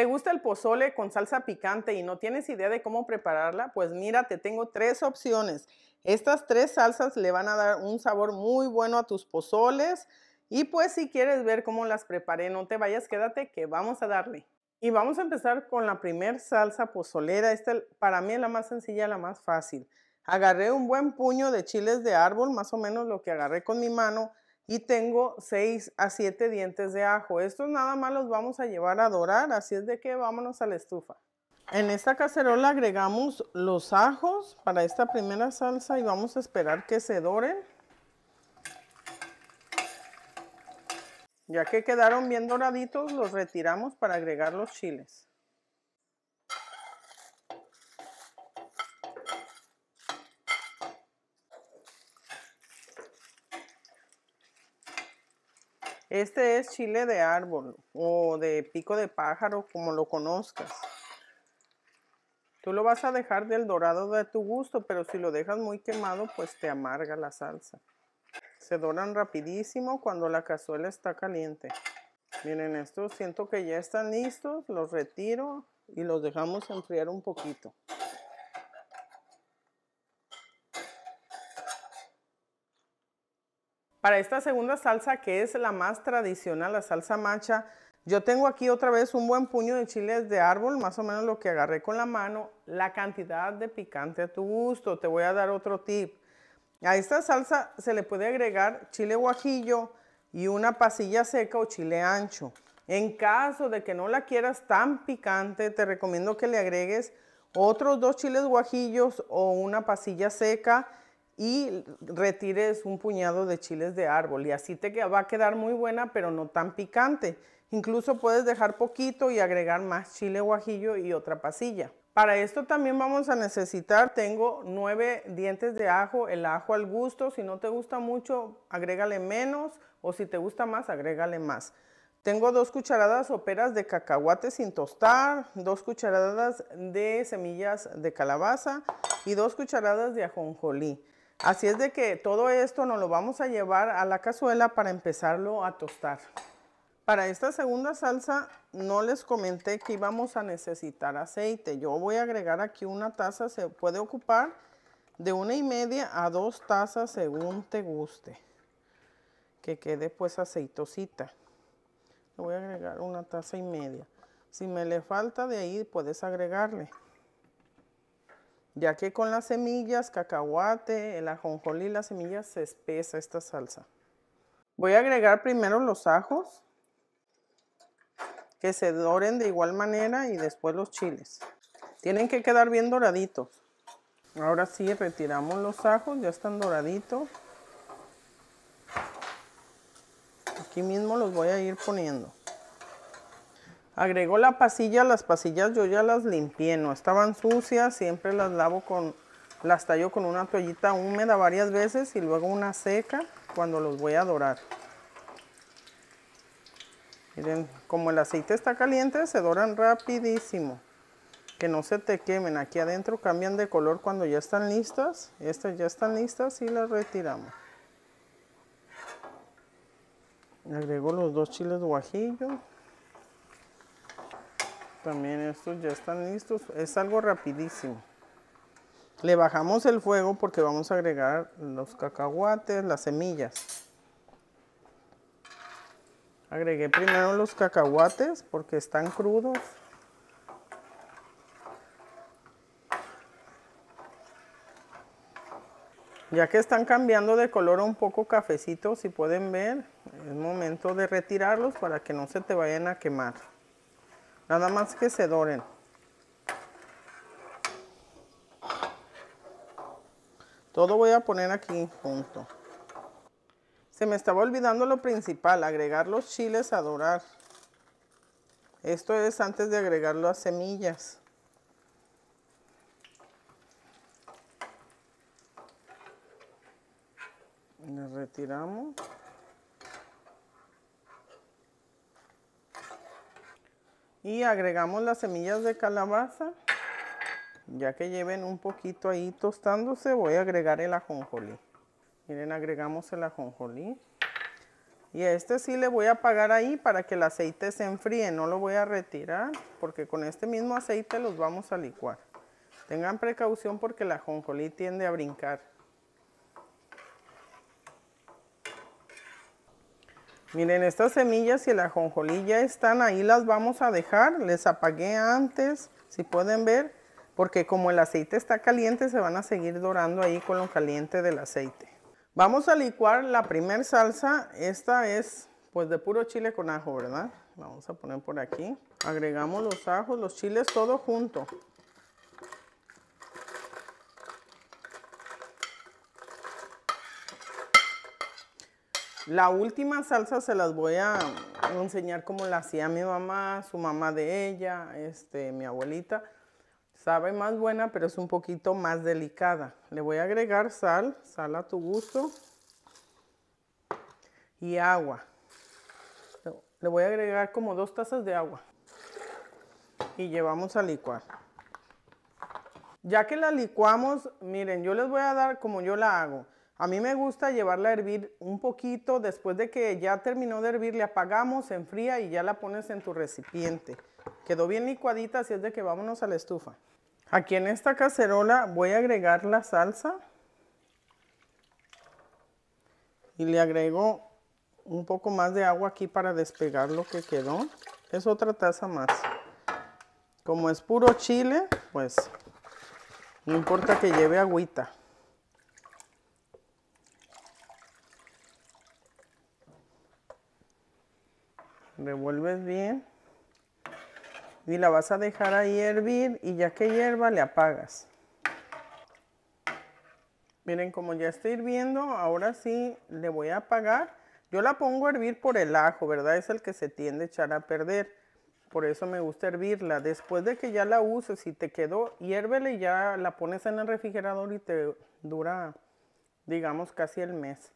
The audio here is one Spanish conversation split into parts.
¿Te gusta el pozole con salsa picante y no tienes idea de cómo prepararla? Pues mira, te tengo tres opciones. Estas tres salsas le van a dar un sabor muy bueno a tus pozoles. Y pues si quieres ver cómo las preparé, no te vayas, quédate que vamos a darle. Y vamos a empezar con la primer salsa pozolera. Esta para mí es la más sencilla, la más fácil. Agarré un buen puño de chiles de árbol, más o menos lo que agarré con mi mano y tengo 6 a 7 dientes de ajo. Estos nada más los vamos a llevar a dorar, así es de que vámonos a la estufa. En esta cacerola agregamos los ajos para esta primera salsa y vamos a esperar que se doren. Ya que quedaron bien doraditos, los retiramos para agregar los chiles. Este es chile de árbol o de pico de pájaro, como lo conozcas. Tú lo vas a dejar del dorado de tu gusto, pero si lo dejas muy quemado, pues te amarga la salsa. Se doran rapidísimo cuando la cazuela está caliente. Miren, estos siento que ya están listos, los retiro y los dejamos enfriar un poquito. Para esta segunda salsa, que es la más tradicional, la salsa macha, yo tengo aquí otra vez un buen puño de chiles de árbol, más o menos lo que agarré con la mano, la cantidad de picante a tu gusto. Te voy a dar otro tip. A esta salsa se le puede agregar chile guajillo y una pasilla seca o chile ancho. En caso de que no la quieras tan picante, te recomiendo que le agregues otros dos chiles guajillos o una pasilla seca y retires un puñado de chiles de árbol y así te va a quedar muy buena pero no tan picante. Incluso puedes dejar poquito y agregar más chile guajillo y otra pasilla. Para esto también vamos a necesitar, tengo 9 dientes de ajo, el ajo al gusto, si no te gusta mucho agrégale menos o si te gusta más agrégale más. Tengo dos cucharadas soperas de cacahuate sin tostar, dos cucharadas de semillas de calabaza y dos cucharadas de ajonjolí. Así es de que todo esto nos lo vamos a llevar a la cazuela para empezarlo a tostar. Para esta segunda salsa no les comenté que íbamos a necesitar aceite. Yo voy a agregar aquí una taza, se puede ocupar de una y media a dos tazas según te guste. Que quede pues aceitosita. Le voy a agregar una taza y media. Si me le falta de ahí puedes agregarle ya que con las semillas, cacahuate, el ajonjolí y las semillas se espesa esta salsa. Voy a agregar primero los ajos, que se doren de igual manera y después los chiles. Tienen que quedar bien doraditos. Ahora sí, retiramos los ajos, ya están doraditos. Aquí mismo los voy a ir poniendo. Agregó la pasilla, las pasillas yo ya las limpié, no estaban sucias, siempre las lavo con, las tallo con una toallita húmeda varias veces y luego una seca cuando los voy a dorar. Miren, como el aceite está caliente, se doran rapidísimo. Que no se te quemen. Aquí adentro cambian de color cuando ya están listas. Estas ya están listas y las retiramos. Agregó los dos chiles guajillo. También estos ya están listos. Es algo rapidísimo. Le bajamos el fuego porque vamos a agregar los cacahuates, las semillas. Agregué primero los cacahuates porque están crudos. Ya que están cambiando de color un poco cafecito, si pueden ver, es momento de retirarlos para que no se te vayan a quemar. Nada más que se doren. Todo voy a poner aquí junto. Se me estaba olvidando lo principal, agregar los chiles a dorar. Esto es antes de agregarlo a semillas. nos retiramos. Y agregamos las semillas de calabaza. Ya que lleven un poquito ahí tostándose, voy a agregar el ajonjolí. Miren, agregamos el ajonjolí. Y a este sí le voy a apagar ahí para que el aceite se enfríe. No lo voy a retirar porque con este mismo aceite los vamos a licuar. Tengan precaución porque el ajonjolí tiende a brincar. Miren, estas semillas y la ajonjolí ya están ahí, las vamos a dejar. Les apagué antes, si pueden ver, porque como el aceite está caliente, se van a seguir dorando ahí con lo caliente del aceite. Vamos a licuar la primer salsa. Esta es pues de puro chile con ajo, ¿verdad? Vamos a poner por aquí. Agregamos los ajos, los chiles, todo junto. La última salsa se las voy a enseñar como la hacía mi mamá, su mamá de ella, este, mi abuelita. Sabe más buena, pero es un poquito más delicada. Le voy a agregar sal, sal a tu gusto y agua. Le voy a agregar como dos tazas de agua y llevamos a licuar. Ya que la licuamos, miren, yo les voy a dar como yo la hago. A mí me gusta llevarla a hervir un poquito, después de que ya terminó de hervir, le apagamos, se enfría y ya la pones en tu recipiente. Quedó bien licuadita, así es de que vámonos a la estufa. Aquí en esta cacerola voy a agregar la salsa. Y le agrego un poco más de agua aquí para despegar lo que quedó. Es otra taza más. Como es puro chile, pues no importa que lleve agüita. revuelves bien y la vas a dejar ahí hervir y ya que hierva le apagas. Miren como ya está hirviendo, ahora sí le voy a apagar. Yo la pongo a hervir por el ajo, ¿verdad? Es el que se tiende a echar a perder. Por eso me gusta hervirla. Después de que ya la uses y te quedó, hiérvele y ya la pones en el refrigerador y te dura, digamos, casi el mes.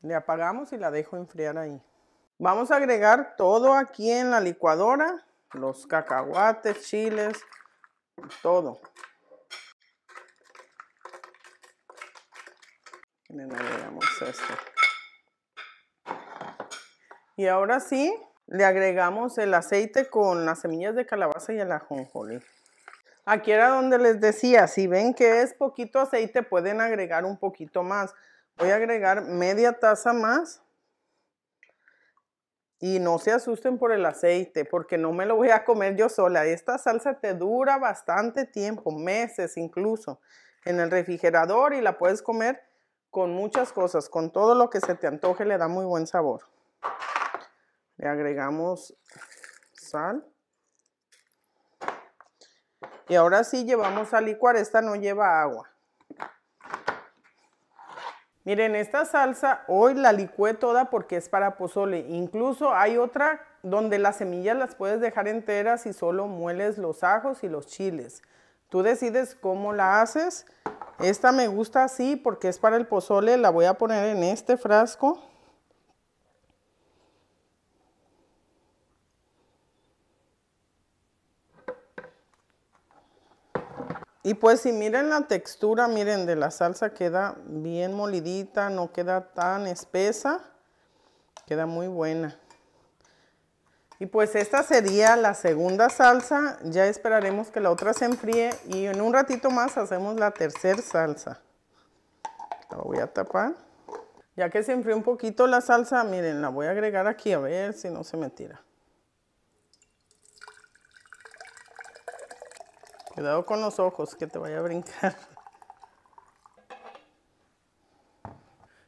Le apagamos y la dejo enfriar ahí. Vamos a agregar todo aquí en la licuadora, los cacahuates, chiles, todo. Y ahora sí, le agregamos el aceite con las semillas de calabaza y el ajonjolí. Aquí era donde les decía, si ven que es poquito aceite, pueden agregar un poquito más. Voy a agregar media taza más y no se asusten por el aceite, porque no me lo voy a comer yo sola. Esta salsa te dura bastante tiempo, meses incluso, en el refrigerador y la puedes comer con muchas cosas, con todo lo que se te antoje le da muy buen sabor. Le agregamos sal. Y ahora sí llevamos a licuar, esta no lleva agua. Miren, esta salsa hoy la licué toda porque es para pozole. Incluso hay otra donde las semillas las puedes dejar enteras y solo mueles los ajos y los chiles. Tú decides cómo la haces. Esta me gusta así porque es para el pozole. La voy a poner en este frasco. Y pues si miren la textura, miren de la salsa queda bien molidita, no queda tan espesa, queda muy buena. Y pues esta sería la segunda salsa, ya esperaremos que la otra se enfríe y en un ratito más hacemos la tercera salsa. La voy a tapar. Ya que se enfríe un poquito la salsa, miren, la voy a agregar aquí a ver si no se me tira. Cuidado con los ojos, que te vaya a brincar.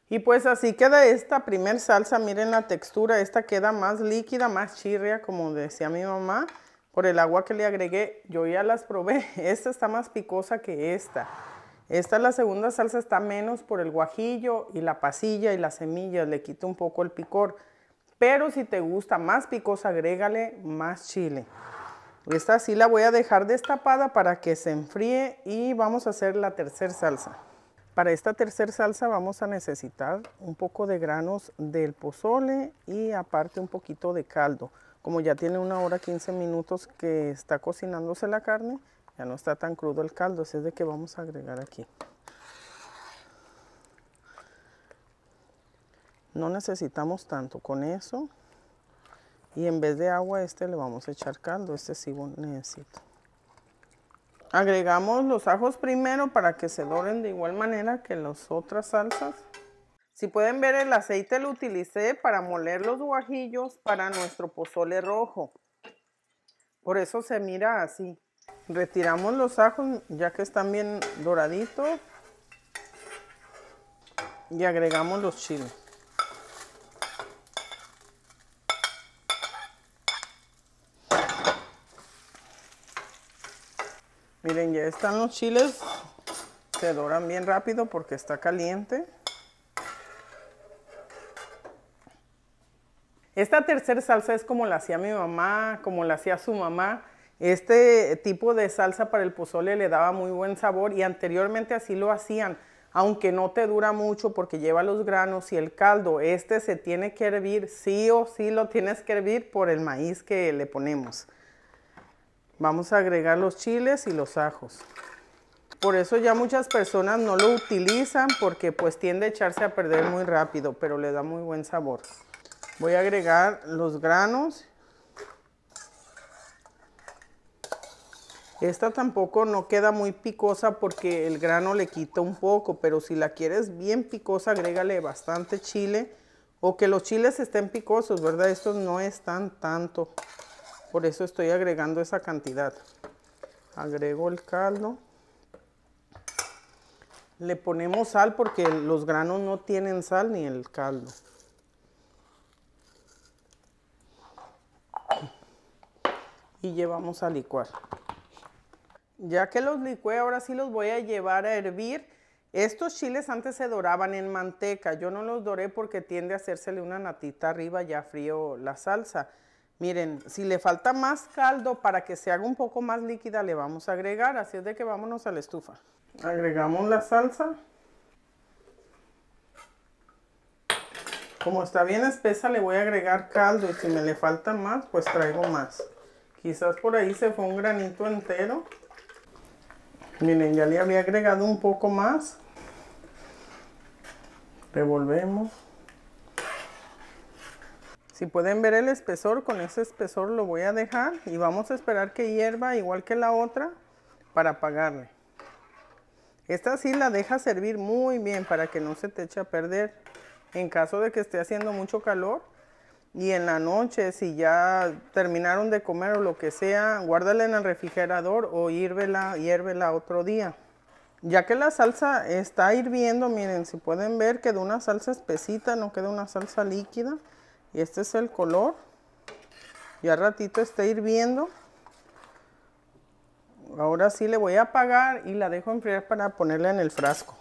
Y pues así queda esta primer salsa, miren la textura, esta queda más líquida, más chirria, como decía mi mamá, por el agua que le agregué, yo ya las probé, esta está más picosa que esta. Esta la segunda salsa está menos por el guajillo y la pasilla y las semillas, le quita un poco el picor. Pero si te gusta más picosa, agrégale más chile. Esta sí la voy a dejar destapada para que se enfríe y vamos a hacer la tercera salsa. Para esta tercera salsa vamos a necesitar un poco de granos del pozole y aparte un poquito de caldo. Como ya tiene una hora 15 minutos que está cocinándose la carne, ya no está tan crudo el caldo, así es de que vamos a agregar aquí. No necesitamos tanto con eso. Y en vez de agua este le vamos a echar caldo, este sí necesito. Agregamos los ajos primero para que se doren de igual manera que las otras salsas. Si pueden ver el aceite lo utilicé para moler los guajillos para nuestro pozole rojo. Por eso se mira así. Retiramos los ajos ya que están bien doraditos. Y agregamos los chiles. Miren, ya están los chiles. Se doran bien rápido porque está caliente. Esta tercera salsa es como la hacía mi mamá, como la hacía su mamá. Este tipo de salsa para el pozole le daba muy buen sabor y anteriormente así lo hacían, aunque no te dura mucho porque lleva los granos y el caldo. Este se tiene que hervir, sí o sí lo tienes que hervir por el maíz que le ponemos. Vamos a agregar los chiles y los ajos. Por eso ya muchas personas no lo utilizan porque pues tiende a echarse a perder muy rápido, pero le da muy buen sabor. Voy a agregar los granos. Esta tampoco no queda muy picosa porque el grano le quita un poco, pero si la quieres bien picosa, agrégale bastante chile o que los chiles estén picosos, ¿verdad? Estos no están tanto. Por eso estoy agregando esa cantidad. Agrego el caldo. Le ponemos sal porque los granos no tienen sal ni el caldo. Y llevamos a licuar. Ya que los licué, ahora sí los voy a llevar a hervir. Estos chiles antes se doraban en manteca. Yo no los doré porque tiende a hacérsele una natita arriba ya frío la salsa. Miren, si le falta más caldo para que se haga un poco más líquida, le vamos a agregar, así es de que vámonos a la estufa. Agregamos la salsa. Como está bien espesa, le voy a agregar caldo y si me le falta más, pues traigo más. Quizás por ahí se fue un granito entero. Miren, ya le había agregado un poco más. Revolvemos. Si pueden ver el espesor, con ese espesor lo voy a dejar y vamos a esperar que hierva igual que la otra para apagarle. Esta sí la deja servir muy bien para que no se te eche a perder en caso de que esté haciendo mucho calor. Y en la noche, si ya terminaron de comer o lo que sea, guárdala en el refrigerador o hírvela, otro día. Ya que la salsa está hirviendo, miren, si pueden ver quedó una salsa espesita, no queda una salsa líquida y este es el color ya ratito está hirviendo ahora sí le voy a apagar y la dejo enfriar para ponerla en el frasco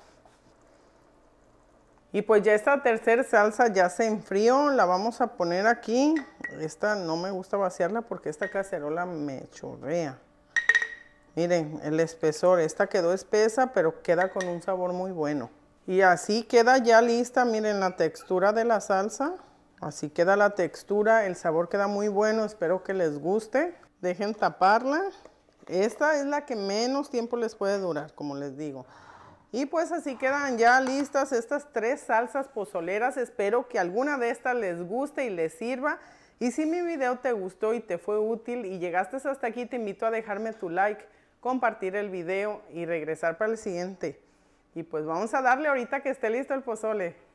y pues ya esta tercera salsa ya se enfrió la vamos a poner aquí esta no me gusta vaciarla porque esta cacerola me chorrea miren el espesor esta quedó espesa pero queda con un sabor muy bueno y así queda ya lista miren la textura de la salsa Así queda la textura, el sabor queda muy bueno, espero que les guste. Dejen taparla. Esta es la que menos tiempo les puede durar, como les digo. Y pues así quedan ya listas estas tres salsas pozoleras. Espero que alguna de estas les guste y les sirva. Y si mi video te gustó y te fue útil y llegaste hasta aquí, te invito a dejarme tu like, compartir el video y regresar para el siguiente. Y pues vamos a darle ahorita que esté listo el pozole.